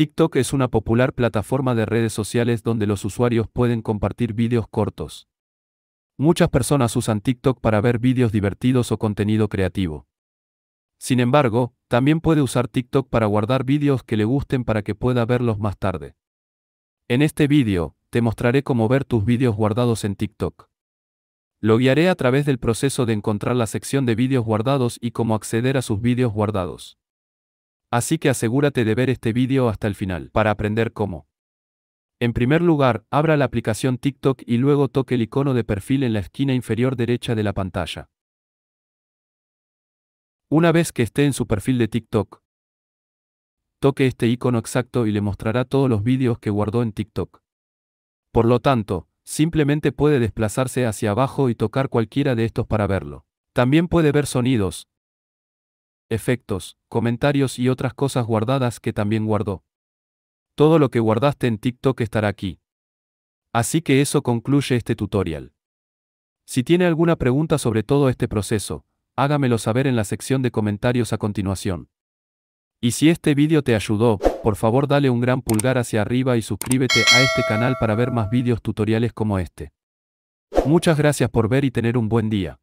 TikTok es una popular plataforma de redes sociales donde los usuarios pueden compartir vídeos cortos. Muchas personas usan TikTok para ver vídeos divertidos o contenido creativo. Sin embargo, también puede usar TikTok para guardar vídeos que le gusten para que pueda verlos más tarde. En este vídeo, te mostraré cómo ver tus vídeos guardados en TikTok. Lo guiaré a través del proceso de encontrar la sección de vídeos guardados y cómo acceder a sus vídeos guardados. Así que asegúrate de ver este vídeo hasta el final para aprender cómo. En primer lugar, abra la aplicación TikTok y luego toque el icono de perfil en la esquina inferior derecha de la pantalla. Una vez que esté en su perfil de TikTok, toque este icono exacto y le mostrará todos los vídeos que guardó en TikTok. Por lo tanto, simplemente puede desplazarse hacia abajo y tocar cualquiera de estos para verlo. También puede ver sonidos, efectos, comentarios y otras cosas guardadas que también guardó. Todo lo que guardaste en TikTok estará aquí. Así que eso concluye este tutorial. Si tiene alguna pregunta sobre todo este proceso, hágamelo saber en la sección de comentarios a continuación. Y si este vídeo te ayudó, por favor dale un gran pulgar hacia arriba y suscríbete a este canal para ver más vídeos tutoriales como este. Muchas gracias por ver y tener un buen día.